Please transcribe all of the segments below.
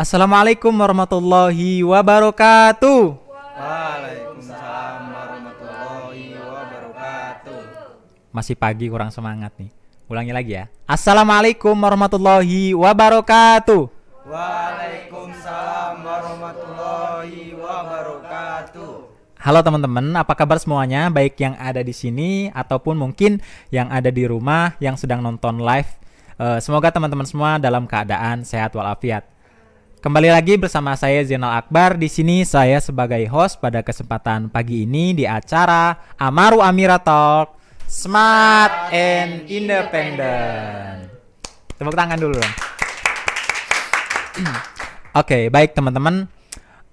Assalamualaikum warahmatullahi wabarakatuh. Waalaikumsalam warahmatullahi wabarakatuh. Masih pagi kurang semangat nih. Ulangi lagi ya. Assalamualaikum warahmatullahi wabarakatuh. Waalaikumsalam warahmatullahi wabarakatuh. Halo teman-teman, apa kabar semuanya? Baik yang ada di sini ataupun mungkin yang ada di rumah yang sedang nonton live. Eh, semoga teman-teman semua dalam keadaan sehat walafiat. Kembali lagi bersama saya Zainal Akbar. Di sini saya sebagai host pada kesempatan pagi ini di acara Amaru Amira Talk Smart and Independent. Tepuk tangan dulu dong. Oke, okay, baik teman-teman.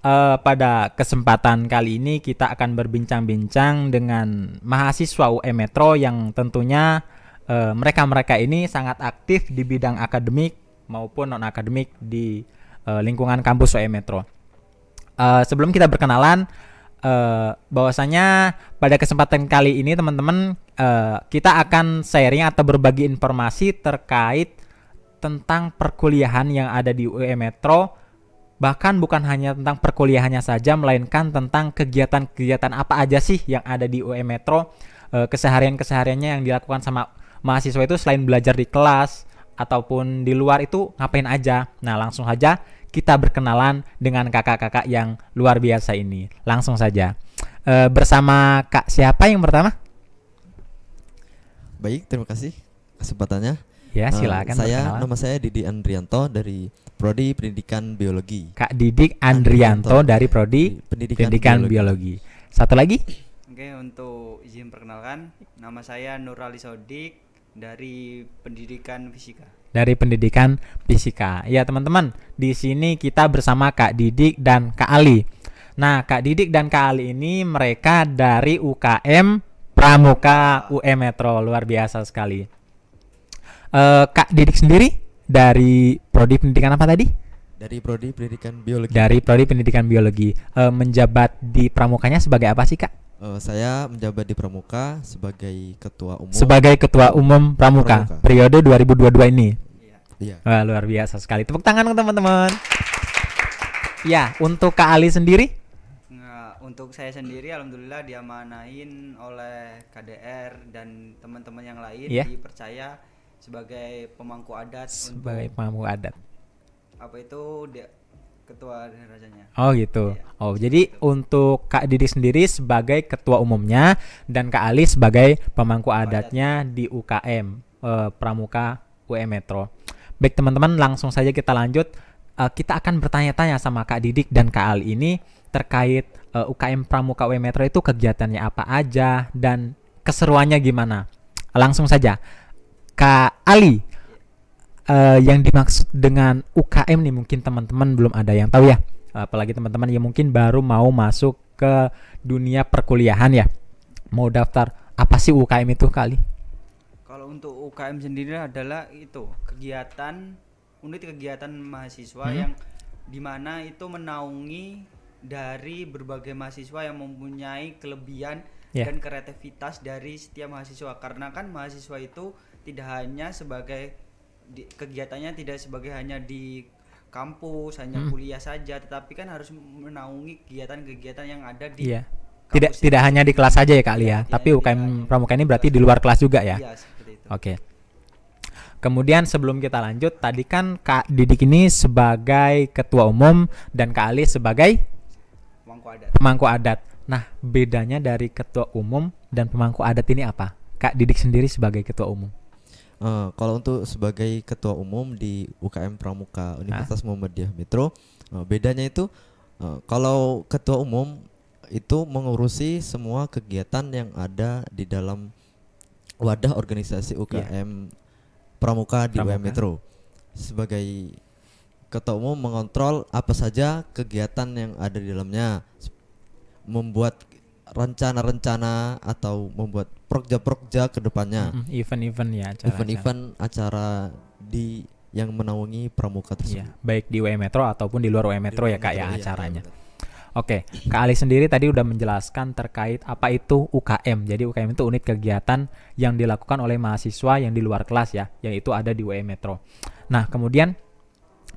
Uh, pada kesempatan kali ini kita akan berbincang-bincang dengan mahasiswa UM Metro yang tentunya eh, mereka-mereka uh, ini sangat aktif di bidang akademik maupun non-akademik di uh, lingkungan kampus UM Metro. Uh, sebelum kita berkenalan, uh, bahwasanya pada kesempatan kali ini teman-teman uh, kita akan sharing atau berbagi informasi terkait tentang perkuliahan yang ada di UM Metro bahkan bukan hanya tentang perkuliahannya saja melainkan tentang kegiatan-kegiatan apa aja sih yang ada di UM Metro keseharian-kesehariannya yang dilakukan sama mahasiswa itu selain belajar di kelas ataupun di luar itu ngapain aja nah langsung saja kita berkenalan dengan kakak-kakak yang luar biasa ini. Langsung saja. E, bersama Kak siapa yang pertama? Baik, terima kasih kesempatannya. Ya, eh, silakan. Uh, saya berkenalan. nama saya Didi Andrianto dari Prodi Pendidikan Biologi. Kak Didi Andrianto, Andrianto dari Prodi Pendidikan, Pendidikan Biologi. Biologi. Satu lagi? Oke, untuk izin perkenalkan, nama saya Nurali Sodik dari Pendidikan Fisika dari pendidikan fisika. Ya, teman-teman, di sini kita bersama Kak Didik dan Kak Ali. Nah, Kak Didik dan Kak Ali ini mereka dari UKM Pramuka UM Metro, luar biasa sekali. E, Kak Didik sendiri dari prodi pendidikan apa tadi? Dari prodi pendidikan biologi. Dari prodi pendidikan biologi. e, menjabat di pramukanya sebagai apa sih, Kak? Uh, saya menjabat di Pramuka sebagai ketua umum. Sebagai ketua umum Pramuka, Pramuka. periode 2022 ini. Iya. Wah, luar biasa sekali. Tepuk tangan teman-teman. ya, untuk Kak Ali sendiri? Nah, untuk saya sendiri alhamdulillah diamanahin oleh KDR dan teman-teman yang lain yeah. dipercaya sebagai pemangku adat sebagai pemangku adat apa itu dia ketua dan rajanya. Oh gitu. Iya. Oh jadi untuk Kak Didi sendiri sebagai ketua umumnya dan Kak Ali sebagai pemangku adatnya di UKM eh, Pramuka UM Metro. Baik teman-teman langsung saja kita lanjut. Eh, kita akan bertanya-tanya sama Kak Didik dan Kak Ali ini terkait eh, UKM Pramuka UM Metro itu kegiatannya apa aja dan keseruannya gimana. Langsung saja. Kak Ali, uh, yang dimaksud dengan UKM nih mungkin teman-teman belum ada yang tahu ya. Apalagi teman-teman yang mungkin baru mau masuk ke dunia perkuliahan ya. Mau daftar apa sih UKM itu kali? Kalau untuk UKM sendiri adalah itu kegiatan unit kegiatan mahasiswa hmm? yang dimana itu menaungi dari berbagai mahasiswa yang mempunyai kelebihan yeah. dan kreativitas dari setiap mahasiswa karena kan mahasiswa itu tidak hanya sebagai di, kegiatannya tidak sebagai hanya di kampus hanya hmm. kuliah saja tetapi kan harus menaungi kegiatan-kegiatan yang ada di iya. tidak ini. tidak hanya di kelas saja ya kak Lia ya, tapi iya, UKM pramuka ini berarti di luar kelas juga ya, ya oke Kemudian sebelum kita lanjut, tadi kan Kak Didik ini sebagai ketua umum dan Kak Ali sebagai pemangku adat. Pemangku adat. Nah, bedanya dari ketua umum dan pemangku adat ini apa? Kak Didik sendiri sebagai ketua umum. Uh, kalau untuk sebagai ketua umum di UKM Pramuka Universitas Muhammadiyah Metro, uh, bedanya itu uh, kalau ketua umum itu mengurusi semua kegiatan yang ada di dalam wadah organisasi iya. UKM yeah. Pramuka di UKM Metro. Sebagai ketua umum mengontrol apa saja kegiatan yang ada di dalamnya, membuat rencana-rencana atau membuat prokja-prokja ke depannya. Event-event ya acara. Event-event acara di yang menaungi pramuka tersebut. Ya, baik di UM Metro ataupun di luar UM Metro di ya Kak ya iya, acaranya. Ya, Oke, Kak Ali sendiri tadi udah menjelaskan terkait apa itu UKM. Jadi UKM itu unit kegiatan yang dilakukan oleh mahasiswa yang di luar kelas ya, yang itu ada di UM Metro. Nah, kemudian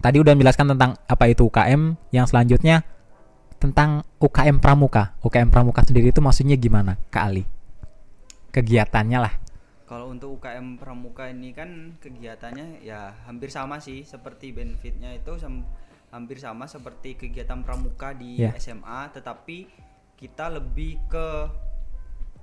tadi udah menjelaskan tentang apa itu UKM, yang selanjutnya tentang UKM Pramuka. UKM Pramuka sendiri itu maksudnya gimana, Kak Ali? kegiatannya lah kalau untuk UKM pramuka ini kan kegiatannya ya hampir sama sih seperti benefitnya itu hampir sama seperti kegiatan pramuka di yeah. SMA tetapi kita lebih ke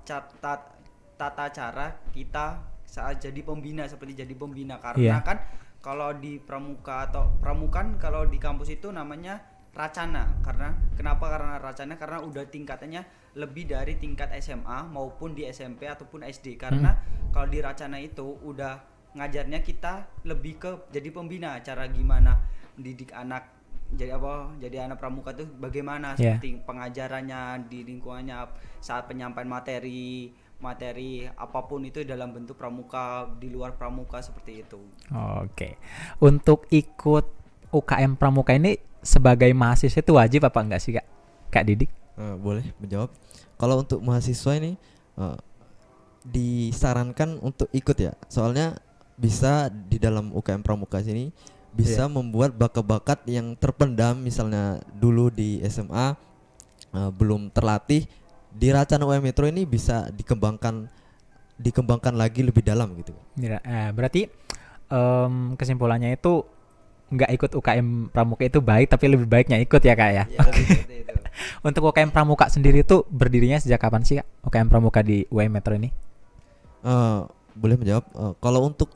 catat tata cara kita saat jadi pembina seperti jadi pembina karena yeah. kan kalau di pramuka atau pramukan kan kalau di kampus itu namanya Racana karena kenapa karena Racana karena udah tingkatannya lebih dari tingkat SMA maupun di SMP ataupun SD karena hmm. kalau di Racana itu udah ngajarnya kita lebih ke jadi pembina cara gimana mendidik anak jadi apa jadi anak pramuka tuh bagaimana yeah. seperti pengajarannya di lingkungannya saat penyampaian materi materi apapun itu dalam bentuk pramuka di luar pramuka seperti itu. Oke. Untuk ikut UKM pramuka ini sebagai mahasiswa itu wajib apa enggak sih kak kak Didik uh, eh, boleh menjawab kalau untuk mahasiswa ini uh, disarankan untuk ikut ya soalnya bisa di dalam UKM Pramuka sini bisa yeah. membuat bakat-bakat yang terpendam misalnya dulu di SMA uh, eh, belum terlatih di Racana UM Metro ini bisa dikembangkan dikembangkan lagi lebih dalam gitu. Ya, eh, berarti um, kesimpulannya itu nggak ikut UKM pramuka itu baik tapi lebih baiknya ikut ya kak ya, ya okay. untuk UKM pramuka sendiri itu berdirinya sejak kapan sih kak UKM pramuka di UM Metro ini uh, boleh menjawab uh, kalau untuk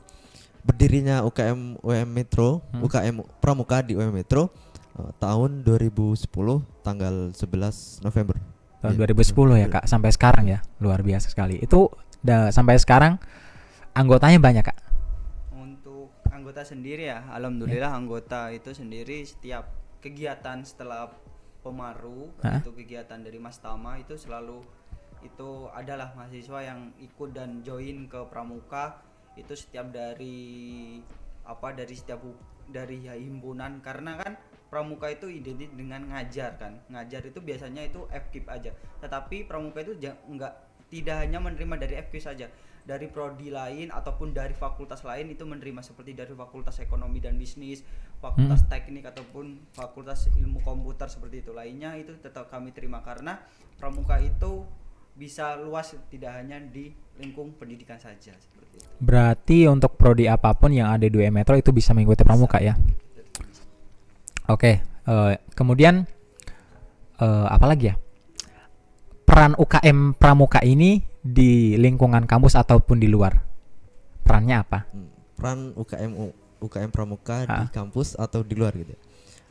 berdirinya UKM UM Metro hmm. UKM pramuka di UM Metro uh, tahun 2010 tanggal 11 November tahun iya, ya, 2010 ya kak sampai sekarang ya luar biasa sekali itu sampai sekarang anggotanya banyak kak anggota sendiri ya, ya. alhamdulillah ya. anggota itu sendiri setiap kegiatan setelah pemaru itu kegiatan dari Mas Tama itu selalu itu adalah mahasiswa yang ikut dan join ke pramuka itu setiap dari apa dari setiap dari ya, himpunan karena kan pramuka itu identik dengan ngajar kan ngajar itu biasanya itu FKIP aja tetapi pramuka itu nggak tidak hanya menerima dari FKIP saja dari prodi lain ataupun dari fakultas lain itu menerima seperti dari fakultas ekonomi dan bisnis, fakultas hmm. teknik ataupun fakultas ilmu komputer seperti itu lainnya itu tetap kami terima karena pramuka itu bisa luas tidak hanya di lingkung pendidikan saja seperti itu. Berarti untuk prodi apapun yang ada di UM Metro itu bisa mengikuti pramuka ya. Oke, okay, uh, eh, kemudian uh, apa lagi ya? Peran UKM pramuka ini di lingkungan kampus ataupun di luar? Perannya apa? Hmm, peran UKM UKM Pramuka ha? di kampus atau di luar gitu.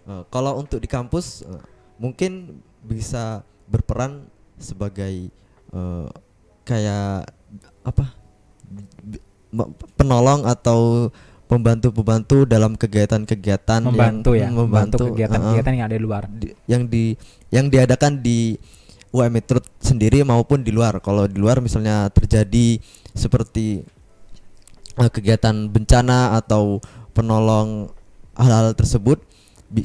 Uh, kalau untuk di kampus uh, mungkin bisa berperan sebagai uh, kayak apa penolong atau pembantu-pembantu dalam kegiatan-kegiatan membantu yang ya membantu kegiatan-kegiatan uh, yang ada di luar di, yang di yang diadakan di UMI Truth sendiri maupun di luar. Kalau di luar misalnya terjadi seperti eh, kegiatan bencana atau penolong hal-hal tersebut,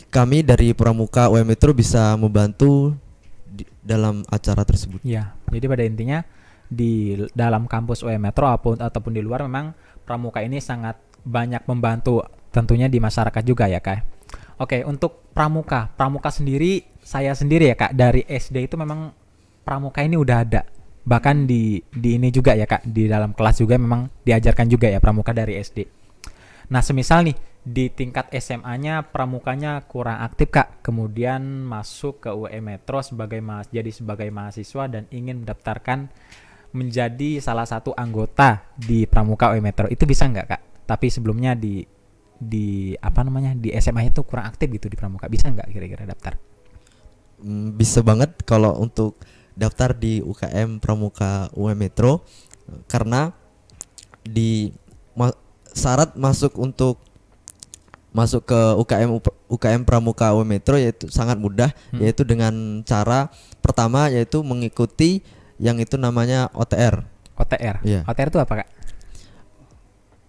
kami dari Pramuka UMI Truth bisa membantu di dalam acara tersebut. Ya, jadi pada intinya di dalam kampus UM Metro ataupun ataupun di luar memang pramuka ini sangat banyak membantu tentunya di masyarakat juga ya kak. Oke untuk pramuka, pramuka sendiri saya sendiri ya kak dari SD itu memang pramuka ini udah ada bahkan di di ini juga ya kak di dalam kelas juga memang diajarkan juga ya pramuka dari SD. Nah semisal nih di tingkat SMA-nya pramukanya kurang aktif kak, kemudian masuk ke UM Metro sebagai jadi sebagai mahasiswa dan ingin mendaftarkan menjadi salah satu anggota di pramuka UM Metro itu bisa nggak kak? Tapi sebelumnya di di apa namanya di SMA itu kurang aktif gitu di pramuka bisa nggak kira-kira daftar? Hmm, bisa banget kalau untuk daftar di UKM Pramuka UM Metro karena di ma syarat masuk untuk masuk ke UKM UKM Pramuka UM Metro yaitu sangat mudah hmm. yaitu dengan cara pertama yaitu mengikuti yang itu namanya OTR. OTR. Ya. OTR itu apa, Kak?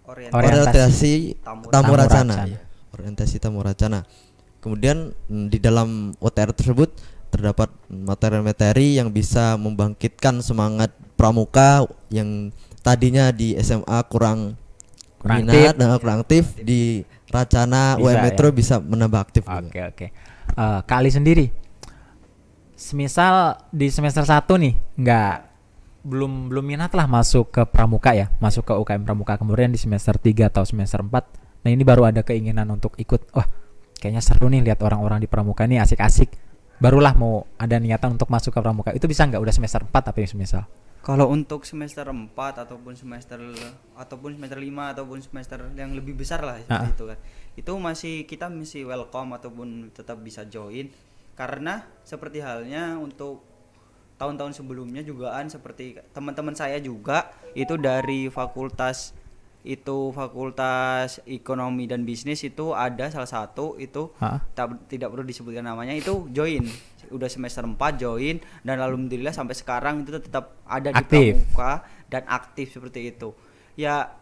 Orientasi, orientasi tamu, tamu racana. racana. Iya, orientasi tamu racana. Kemudian mm, di dalam OTR tersebut terdapat materi-materi yang bisa membangkitkan semangat pramuka yang tadinya di SMA kurang kurang minat aktif. Nah, kurang aktif di Racana bisa, UM Metro ya? bisa menambah aktif. Oke okay, oke. Uh, eh, kali sendiri. Semisal di semester 1 nih nggak belum belum minat lah masuk ke pramuka ya, masuk ke UKM pramuka. Kemudian di semester 3 atau semester 4 nah ini baru ada keinginan untuk ikut. Wah, kayaknya seru nih lihat orang-orang di pramuka nih asik-asik barulah mau ada niatan untuk masuk ke pramuka itu bisa nggak udah semester 4 tapi misal kalau untuk semester 4 ataupun semester ataupun semester 5 ataupun semester yang lebih besar lah seperti ah. itu kan itu masih kita masih welcome ataupun tetap bisa join karena seperti halnya untuk tahun-tahun sebelumnya jugaan seperti teman-teman saya juga itu dari fakultas itu fakultas ekonomi dan bisnis itu ada salah satu itu tak, tidak perlu disebutkan namanya itu join udah semester 4 join dan alhamdulillah sampai sekarang itu tetap ada aktif. di pramuka dan aktif seperti itu ya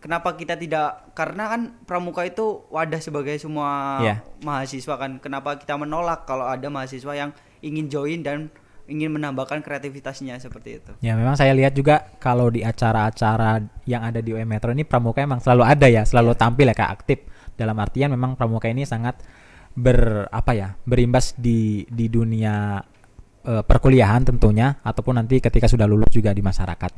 kenapa kita tidak karena kan pramuka itu wadah sebagai semua yeah. mahasiswa kan kenapa kita menolak kalau ada mahasiswa yang ingin join dan ingin menambahkan kreativitasnya seperti itu. Ya memang saya lihat juga kalau di acara-acara yang ada di UM Metro ini Pramuka memang selalu ada ya, selalu yeah. tampil ya kak aktif. Dalam artian memang Pramuka ini sangat ber apa ya, berimbas di di dunia uh, perkuliahan tentunya ataupun nanti ketika sudah lulus juga di masyarakat.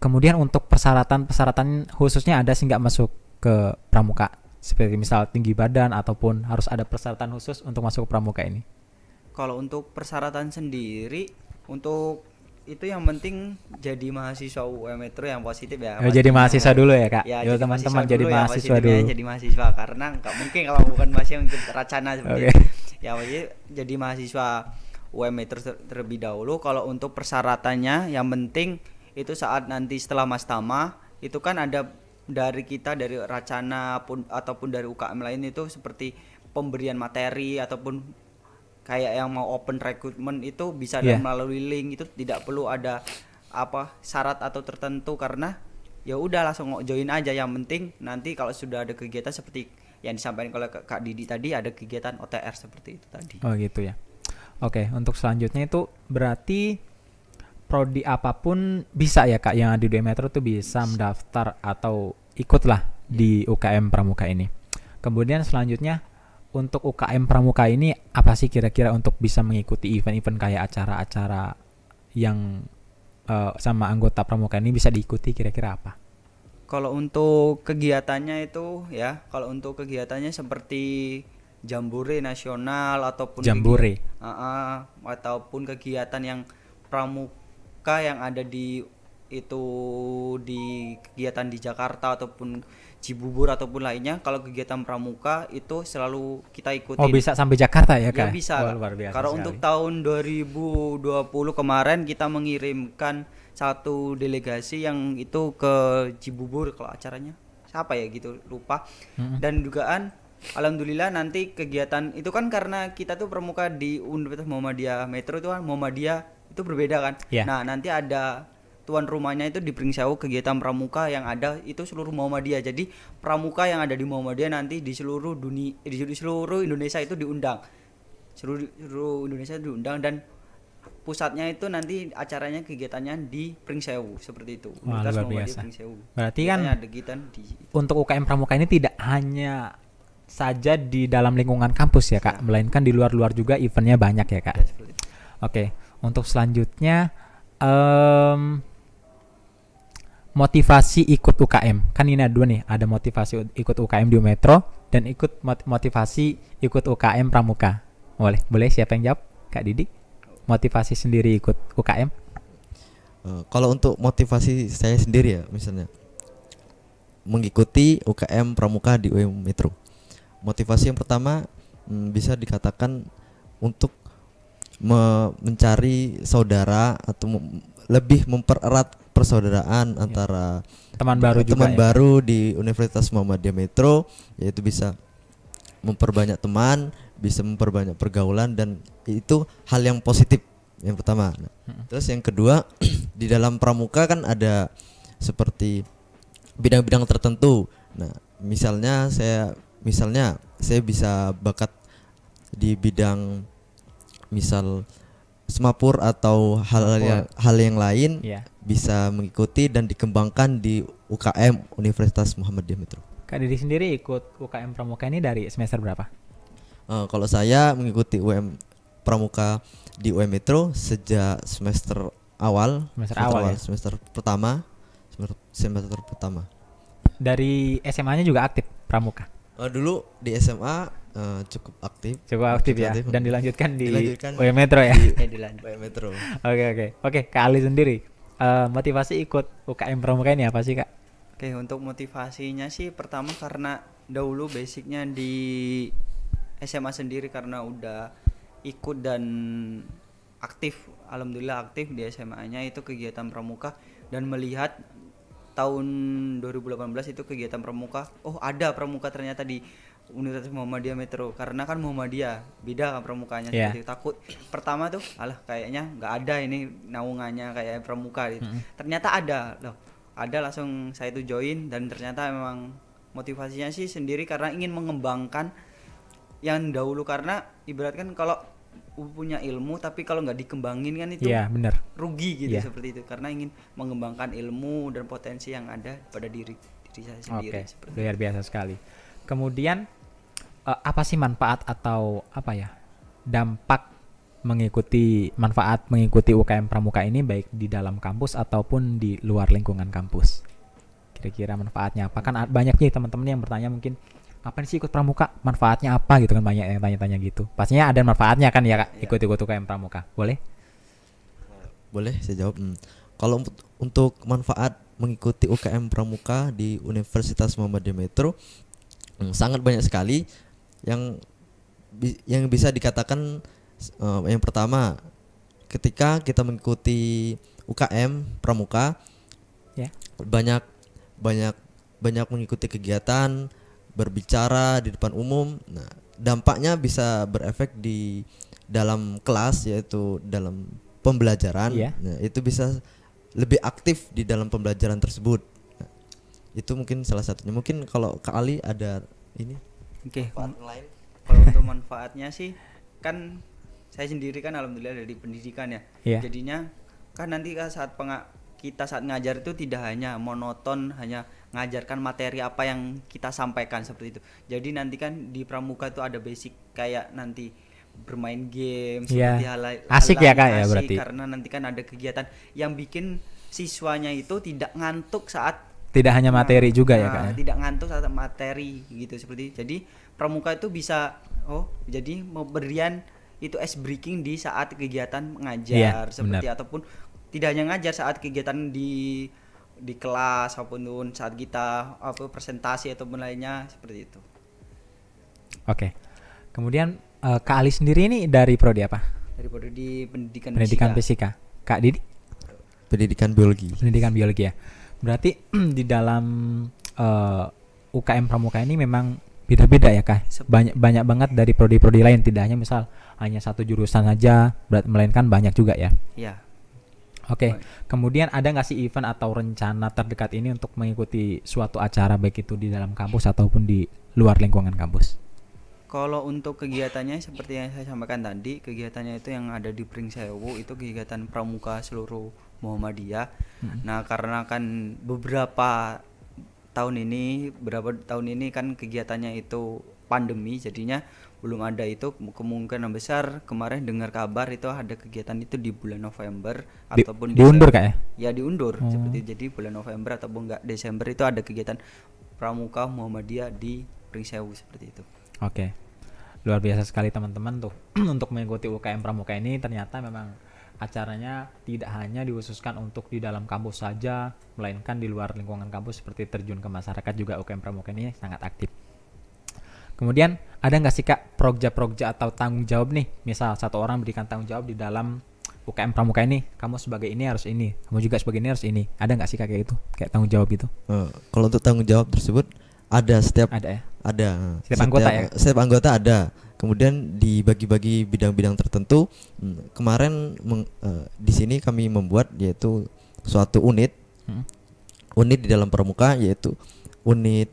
Kemudian untuk persyaratan-persyaratan khususnya ada sih nggak masuk ke pramuka seperti misal tinggi badan ataupun harus ada persyaratan khusus untuk masuk ke pramuka ini? kalau untuk persyaratan sendiri untuk itu yang penting jadi mahasiswa UM itu yang positif ya. Oh, jadi mahasiswa dulu ya kak. Ya, teman-teman jadi mahasiswa dulu. Ya, jadi mahasiswa karena nggak mungkin kalau bukan mahasiswa yang teracana seperti okay. itu. Ya jadi jadi mahasiswa UM ter terlebih dahulu. Kalau untuk persyaratannya yang penting itu saat nanti setelah mas tama itu kan ada dari kita dari racana pun ataupun dari UKM lain itu seperti pemberian materi ataupun kayak yang mau open recruitment itu bisa yeah. melalui link itu tidak perlu ada apa syarat atau tertentu karena ya udah langsung join aja yang penting nanti kalau sudah ada kegiatan seperti yang disampaikan oleh Kak Didi tadi ada kegiatan OTR seperti itu tadi. Oh gitu ya. Oke, untuk selanjutnya itu berarti prodi apapun bisa ya Kak yang ada di Metro itu bisa mendaftar atau ikutlah iya. di UKM Pramuka ini. Kemudian selanjutnya untuk UKM Pramuka ini apa sih kira-kira untuk bisa mengikuti event-event kayak acara-acara yang uh, sama anggota Pramuka ini bisa diikuti kira-kira apa? Kalau untuk kegiatannya itu ya, kalau untuk kegiatannya seperti jambore nasional ataupun jambore uh, uh, ataupun kegiatan yang pramuka yang ada di itu di kegiatan di Jakarta ataupun Cibubur ataupun lainnya kalau kegiatan pramuka itu selalu kita ikuti. Oh bisa sampai Jakarta ya, ya kak? Ya bisa. Wah, luar biasa Karena sekali. untuk tahun 2020 kemarin kita mengirimkan satu delegasi yang itu ke Cibubur kalau acaranya siapa ya gitu lupa. Mm -hmm. Dan dugaan alhamdulillah nanti kegiatan itu kan karena kita tuh pramuka di Universitas Muhammadiyah Metro itu kan Muhammadiyah itu berbeda kan. Yeah. Nah nanti ada tuan rumahnya itu di Pringsewu kegiatan pramuka yang ada itu seluruh Muhammadiyah. Jadi pramuka yang ada di Muhammadiyah nanti di seluruh dunia di seluruh Indonesia itu diundang. Seluruh, seluruh Indonesia diundang dan pusatnya itu nanti acaranya kegiatannya di Pringsewu seperti itu. Wah, luar biasa. Berarti kan ada di untuk UKM pramuka ini tidak hanya saja di dalam lingkungan kampus ya kak, iya. melainkan di luar-luar juga eventnya banyak ya kak. Ya, Oke, untuk selanjutnya um, motivasi ikut UKM. Kan ini ada dua nih, ada motivasi ikut UKM di Metro dan ikut motivasi ikut UKM Pramuka. Boleh, boleh siapa yang jawab? Kak Didi. Motivasi sendiri ikut UKM? Uh, eh, kalau untuk motivasi saya sendiri ya, misalnya mengikuti UKM Pramuka di UM Metro. Motivasi yang pertama hmm, bisa dikatakan untuk me mencari saudara atau lebih mempererat persaudaraan yeah. antara teman baru teman ya. baru di Universitas Muhammadiyah Metro yaitu bisa memperbanyak teman, bisa memperbanyak pergaulan dan itu hal yang positif yang pertama. Nah, hmm. Terus yang kedua di dalam pramuka kan ada seperti bidang-bidang tertentu. Nah, misalnya saya misalnya saya bisa bakat di bidang misal semapur atau hal yang hal yang lain yeah bisa mengikuti dan dikembangkan di UKM Universitas Muhammadiyah Metro. Kak Didi sendiri ikut UKM Pramuka ini dari semester berapa? Uh, kalau saya mengikuti UM Pramuka di UM Metro sejak semester awal, semester, semester awal, awal ya? semester pertama, semester, semester pertama. Dari SMA-nya juga aktif Pramuka. Uh, dulu di SMA uh, eh, cukup aktif. Cukup aktif cukup ya. Aktif. Dan dilanjutkan di dilanjutkan UM Metro ya. Di, UM Metro. Oke oke. Oke, Kak Ali sendiri Eh, motivasi ikut UKM Pramuka ini apa sih kak? Oke untuk motivasinya sih pertama karena dahulu basicnya di SMA sendiri karena udah ikut dan aktif alhamdulillah aktif di SMA-nya itu kegiatan pramuka dan melihat tahun 2018 itu kegiatan pramuka oh ada pramuka ternyata di Universitas Muhammadiyah Metro karena kan Muhammadiyah beda kan pramukanya yeah. Seperti, takut pertama tuh alah kayaknya nggak ada ini naungannya kayak pramuka gitu. Mm -hmm. Ternyata ada loh. Ada langsung saya itu join dan ternyata memang motivasinya sih sendiri karena ingin mengembangkan yang dahulu karena ibaratkan kalau punya ilmu tapi kalau nggak dikembangin kan itu yeah, bener. rugi gitu yeah. seperti itu karena ingin mengembangkan ilmu dan potensi yang ada pada diri diri saya sendiri. Oke, okay. luar biasa sekali. Kemudian uh, apa sih manfaat atau apa ya dampak mengikuti manfaat mengikuti UKM Pramuka ini baik di dalam kampus ataupun di luar lingkungan kampus. Kira-kira manfaatnya apa? Kan banyak nih teman-teman yang bertanya mungkin apa sih ikut pramuka? Manfaatnya apa gitu kan banyak yang tanya-tanya gitu. Pastinya ada manfaatnya kan ya Kak iya. ikut-ikut UKM Pramuka. Boleh? Boleh saya jawab. Hmm. Kalau untuk manfaat mengikuti UKM Pramuka di Universitas Muhammadiyah Metro hmm, sangat banyak sekali yang yang bisa dikatakan uh, yang pertama ketika kita mengikuti UKM pramuka ya. banyak banyak banyak mengikuti kegiatan berbicara di depan umum nah dampaknya bisa berefek di dalam kelas yaitu dalam pembelajaran ya. nah, itu bisa lebih aktif di dalam pembelajaran tersebut nah, itu mungkin salah satunya mungkin kalau Kak Ali ada ini Oke. Okay. Manfaat lain. Kalau untuk manfaatnya sih kan saya sendiri kan alhamdulillah dari pendidikan ya. Yeah. Jadinya kan nanti saat penga kita saat ngajar itu tidak hanya monoton hanya ngajarkan materi apa yang kita sampaikan seperti itu. Jadi nanti kan di pramuka itu ada basic kayak nanti bermain game yeah. seperti hal -hal Asik ya Kak ya berarti. Karena nanti kan ada kegiatan yang bikin siswanya itu tidak ngantuk saat tidak hanya materi nah, juga ya kan tidak ngantuk saat materi gitu seperti jadi pramuka itu bisa oh jadi memberian itu es breaking di saat kegiatan mengajar yeah, seperti benar. ataupun tidak hanya ngajar saat kegiatan di di kelas ataupun saat kita apa presentasi atau lainnya seperti itu oke okay. kemudian uh, kak Ali sendiri ini dari prodi apa dari prodi pendidikan pendidikan fisika, fisika. kak Didi pendidikan biologi pendidikan biologi ya Berarti di dalam uh, eh, UKM pramuka ini memang beda-beda ya kak banyak banyak banget dari prodi-prodi lain tidak hanya misal hanya satu jurusan saja melainkan banyak juga ya iya oke okay. kemudian ada nggak sih event atau rencana terdekat ini untuk mengikuti suatu acara baik itu di dalam kampus ataupun di luar lingkungan kampus kalau untuk kegiatannya seperti yang saya sampaikan tadi kegiatannya itu yang ada di Pringsewu itu kegiatan pramuka seluruh Muhammadiyah. Hmm. Nah, karena kan beberapa tahun ini, beberapa tahun ini kan kegiatannya itu pandemi, jadinya belum ada itu kemungkinan besar kemarin dengar kabar itu ada kegiatan itu di bulan November di, ataupun diundur kayak? Ya? ya diundur hmm. seperti jadi bulan November ataupun enggak Desember itu ada kegiatan Pramuka Muhammadiyah di Pringsewu seperti itu oke okay. luar biasa sekali teman-teman tuh untuk mengikuti UKM Pramuka ini ternyata memang acaranya tidak hanya dikhususkan untuk di dalam kampus saja, melainkan di luar lingkungan kampus seperti terjun ke masyarakat juga UKM Pramuka ini sangat aktif. Kemudian ada nggak sih kak progja-progja atau tanggung jawab nih? Misal satu orang berikan tanggung jawab di dalam UKM Pramuka ini, kamu sebagai ini harus ini, kamu juga sebagai ini harus ini. Ada nggak sih kak kayak itu, kayak tanggung jawab itu? Uh, eh, kalau untuk tanggung jawab tersebut ada setiap ada ya? ada setiap, setiap anggota ya setiap anggota ada kemudian dibagi-bagi bidang-bidang tertentu hmm, kemarin meng, uh, di sini kami membuat yaitu suatu unit hmm. unit di dalam pramuka yaitu unit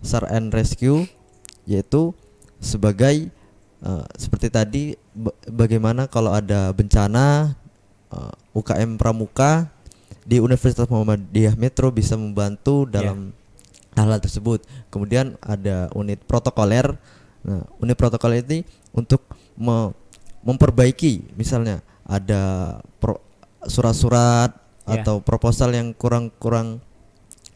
search and rescue yaitu sebagai uh, seperti tadi bagaimana kalau ada bencana uh, eh, UKM pramuka di Universitas Muhammadiyah Metro bisa membantu ya. dalam yeah. hal-hal tersebut. Kemudian ada unit protokoler Nah, unit protokol ini untuk me memperbaiki misalnya ada surat-surat yeah. atau proposal yang kurang-kurang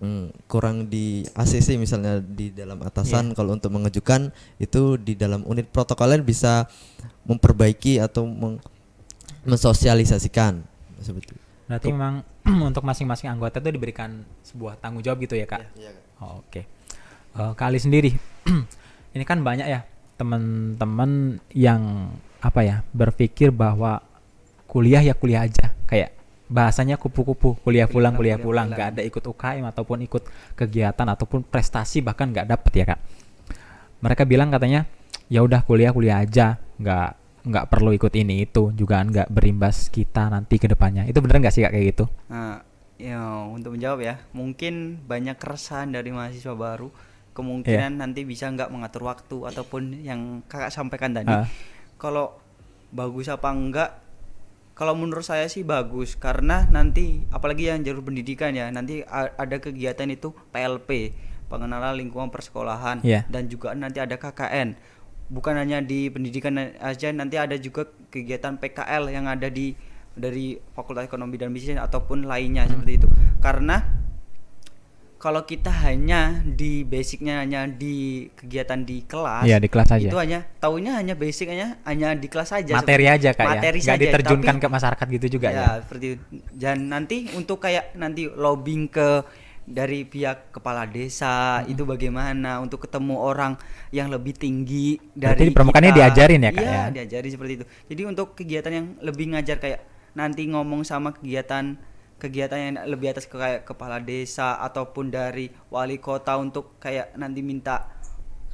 mm, kurang di ACC misalnya di dalam atasan yeah. kalau untuk mengajukan itu di dalam unit protokol lain bisa memperbaiki atau meng mensosialisasikan seperti Berarti Tuh. memang untuk masing-masing anggota itu diberikan sebuah tanggung jawab gitu ya, Kak? Iya, iya, Oh, Oke. Okay. Uh, eh, Kak sendiri ini kan banyak ya teman-teman yang apa ya berpikir bahwa kuliah ya kuliah aja kayak bahasanya kupu-kupu kuliah iya, pulang kuliah, pulang nggak ada ikut UKM ataupun ikut kegiatan ataupun prestasi bahkan nggak dapet ya kak mereka bilang katanya ya udah kuliah kuliah aja nggak nggak perlu ikut ini itu juga nggak berimbas kita nanti ke depannya itu bener nggak sih kak kayak gitu nah, ya untuk menjawab ya mungkin banyak keresahan dari mahasiswa baru kemungkinan yeah. nanti bisa nggak mengatur waktu ataupun yang kakak sampaikan tadi uh. kalau bagus apa enggak kalau menurut saya sih bagus karena nanti apalagi yang jalur pendidikan ya nanti ada kegiatan itu PLP pengenalan lingkungan persekolahan yeah. dan juga nanti ada KKN bukan hanya di pendidikan aja nanti ada juga kegiatan PKL yang ada di dari Fakultas Ekonomi dan Bisnis ataupun lainnya hmm. seperti itu karena kalau kita hanya di basicnya hanya di kegiatan di kelas, ya, di kelas aja. itu hanya taunya hanya basicnya hanya di kelas aja. Materi aja kak ya. nggak diterjunkan Tapi, ke masyarakat gitu juga ya. Ya seperti dan nanti untuk kayak nanti lobbying ke dari pihak kepala desa hmm. itu bagaimana untuk ketemu orang yang lebih tinggi dari Berarti permukaannya kita. diajarin ya kak ya, ya diajari seperti itu jadi untuk kegiatan yang lebih ngajar kayak nanti ngomong sama kegiatan kegiatan yang lebih atas ke kayak kepala desa ataupun dari wali kota untuk kayak nanti minta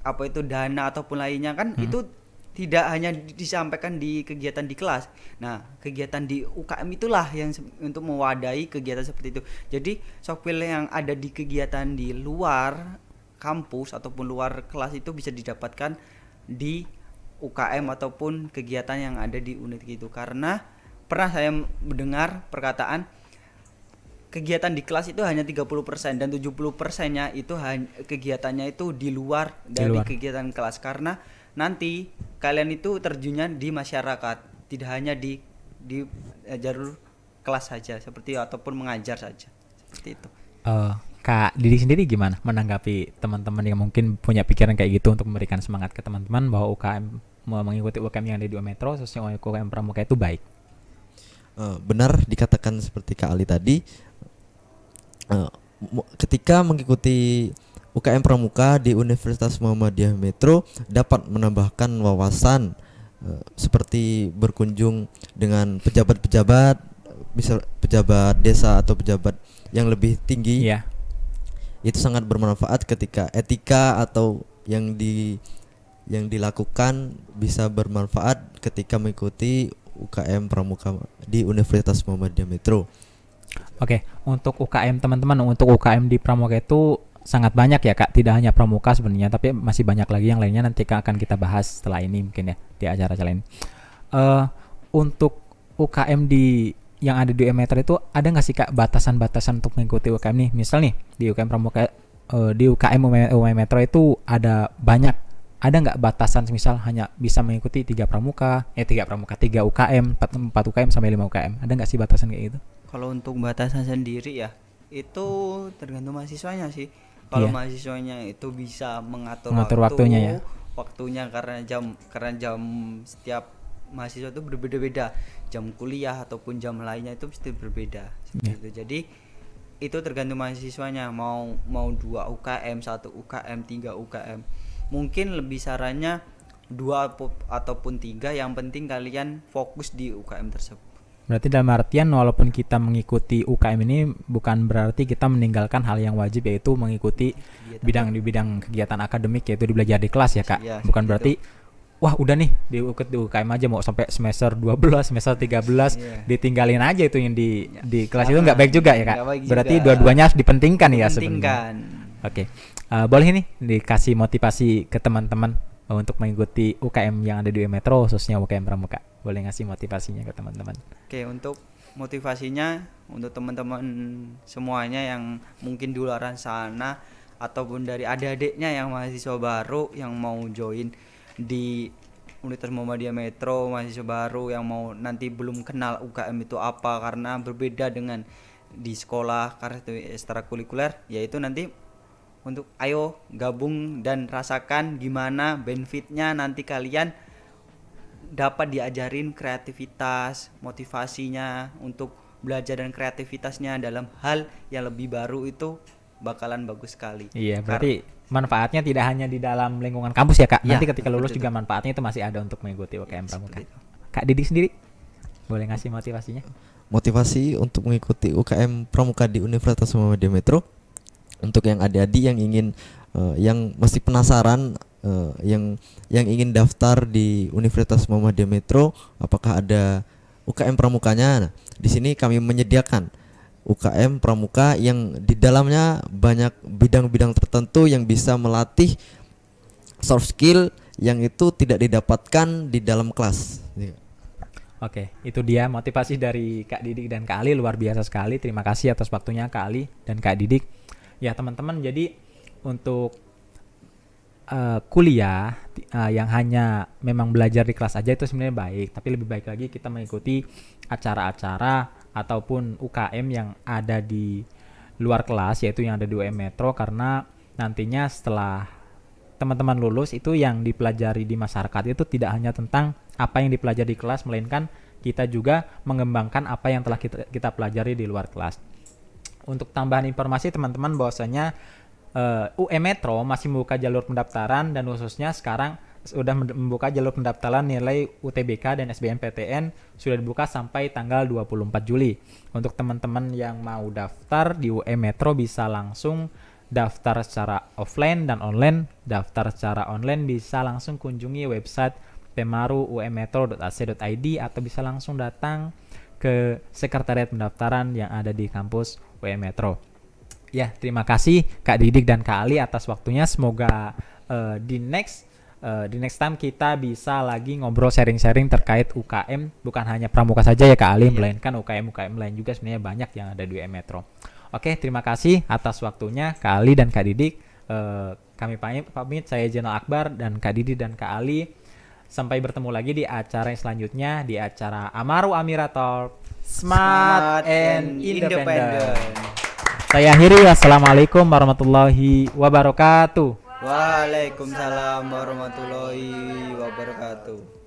apa itu dana ataupun lainnya kan hmm. itu tidak hanya disampaikan di kegiatan di kelas. Nah, kegiatan di UKM itulah yang untuk mewadahi kegiatan seperti itu. Jadi, sopil yang ada di kegiatan di luar kampus ataupun luar kelas itu bisa didapatkan di UKM ataupun kegiatan yang ada di unit gitu. Karena pernah saya mendengar perkataan kegiatan di kelas itu hanya 30% dan 70%-nya itu kegiatannya itu di luar dari di luar. kegiatan kelas karena nanti kalian itu terjunnya di masyarakat, tidak hanya di di eh, jalur kelas saja seperti ataupun mengajar saja. Seperti itu. Uh, Kak Didi sendiri gimana menanggapi teman-teman yang mungkin punya pikiran kayak gitu untuk memberikan semangat ke teman-teman bahwa UKM mengikuti UKM yang ada di Metro khususnya UKM Pramuka itu baik? Eh, benar dikatakan seperti Kak Ali tadi uh, ketika mengikuti UKM Pramuka di Universitas Muhammadiyah Metro dapat menambahkan wawasan uh, seperti berkunjung dengan pejabat-pejabat misal pejabat desa atau pejabat yang lebih tinggi yeah. itu sangat bermanfaat ketika etika atau yang di yang dilakukan bisa bermanfaat ketika mengikuti UKM Pramuka di Universitas Muhammadiyah Metro. Oke, untuk UKM teman-teman untuk UKM di Pramuka itu sangat banyak ya Kak, tidak hanya Pramuka sebenarnya tapi masih banyak lagi yang lainnya nanti akan kita bahas setelah ini mungkin ya di acara-acara lain. Uh, eh, untuk UKM di yang ada di UMeter itu ada nggak sih Kak batasan-batasan untuk mengikuti UKM nih? Misal nih di UKM Pramuka uh, di UKM UM, Metro itu ada banyak ada nggak batasan misal hanya bisa mengikuti tiga pramuka eh tiga pramuka tiga UKM empat, empat UKM sampai lima UKM ada nggak sih batasan kayak gitu kalau untuk batasan sendiri ya itu tergantung mahasiswanya sih kalau yeah. mahasiswanya itu bisa mengatur, mengatur waktu, waktunya ya waktunya karena jam karena jam setiap mahasiswa itu berbeda-beda jam kuliah ataupun jam lainnya itu pasti berbeda yeah. itu jadi itu tergantung mahasiswanya mau mau dua UKM satu UKM tiga UKM mungkin lebih sarannya dua ataupun tiga yang penting kalian fokus di UKM tersebut Berarti dalam artian walaupun kita mengikuti UKM ini bukan berarti kita meninggalkan hal yang wajib yaitu mengikuti kegiatan. bidang di bidang kegiatan akademik yaitu di belajar di kelas ya kak. Ya, bukan berarti berarti wah udah nih di UKM aja mau sampai semester 12, semester 13 ya. ditinggalin aja itu yang di ya. di kelas itu nggak baik juga ya kak. Berarti dua-duanya harus dipentingkan, ya sebenarnya. Oke uh, boleh nih dikasih motivasi ke teman-teman untuk mengikuti UKM yang ada di Metro khususnya UKM Pramuka boleh ngasih motivasinya ke teman-teman oke untuk motivasinya untuk teman-teman semuanya yang mungkin di luar sana ataupun dari adik-adiknya yang mahasiswa baru yang mau join di Universitas Muhammadiyah Metro mahasiswa baru yang mau nanti belum kenal UKM itu apa karena berbeda dengan di sekolah karena itu ekstrakurikuler yaitu nanti untuk ayo gabung dan rasakan gimana benefitnya nanti kalian dapat diajarin kreativitas, motivasinya untuk belajar dan kreativitasnya dalam hal yang lebih baru itu bakalan bagus sekali. Iya, berarti manfaatnya tidak hanya di dalam lingkungan kampus ya, Kak. Ya, Nanti ketika lulus itu. juga manfaatnya itu masih ada untuk mengikuti UKM ya, Pramuka. Kak Didi sendiri boleh ngasih motivasinya? Motivasi untuk mengikuti UKM Pramuka di Universitas Muhammadiyah Metro untuk yang adik-adik yang ingin uh, yang masih penasaran uh, yang yang ingin daftar di Universitas Muhammadiyah Metro apakah ada UKM pramukanya nah, di sini kami menyediakan UKM pramuka yang di dalamnya banyak bidang-bidang tertentu yang bisa melatih soft skill yang itu tidak didapatkan di dalam kelas. Oke, itu dia motivasi dari Kak Didik dan Kak Ali luar biasa sekali. Terima kasih atas waktunya Kak Ali dan Kak Didik ya teman-teman jadi untuk uh, kuliah uh, yang hanya memang belajar di kelas aja itu sebenarnya baik, tapi lebih baik lagi kita mengikuti acara-acara ataupun UKM yang ada di luar kelas yaitu yang ada di UM Metro karena nantinya setelah teman-teman lulus itu yang dipelajari di masyarakat itu tidak hanya tentang apa yang dipelajari di kelas melainkan kita juga mengembangkan apa yang telah kita, kita pelajari di luar kelas untuk tambahan informasi teman-teman bahwasanya uh, eh, UE Metro masih membuka jalur pendaftaran dan khususnya sekarang sudah membuka jalur pendaftaran nilai UTBK dan SBMPTN sudah dibuka sampai tanggal 24 Juli. Untuk teman-teman yang mau daftar di UE Metro bisa langsung daftar secara offline dan online. Daftar secara online bisa langsung kunjungi website pemaru.ummetro.ac.id e atau bisa langsung datang ke Sekretariat Pendaftaran yang ada di kampus UM Metro. Ya, terima kasih Kak Didik dan Kak Ali atas waktunya. Semoga uh, di next uh, di next time kita bisa lagi ngobrol sharing-sharing terkait UKM bukan hanya pramuka saja ya Kak Ali, iya. melainkan UKM UKM lain juga sebenarnya banyak yang ada di UM Metro. Oke, terima kasih atas waktunya Kak Ali dan Kak Didik. Uh, kami pamit, pamit saya Jenal Akbar dan Kak Didik dan Kak Ali. Sampai bertemu lagi di acara yang selanjutnya di acara Amaru amirator Smart, Smart and Independent. Saya akhiri wassalamualaikum warahmatullahi wabarakatuh. Waalaikumsalam warahmatullahi wabarakatuh.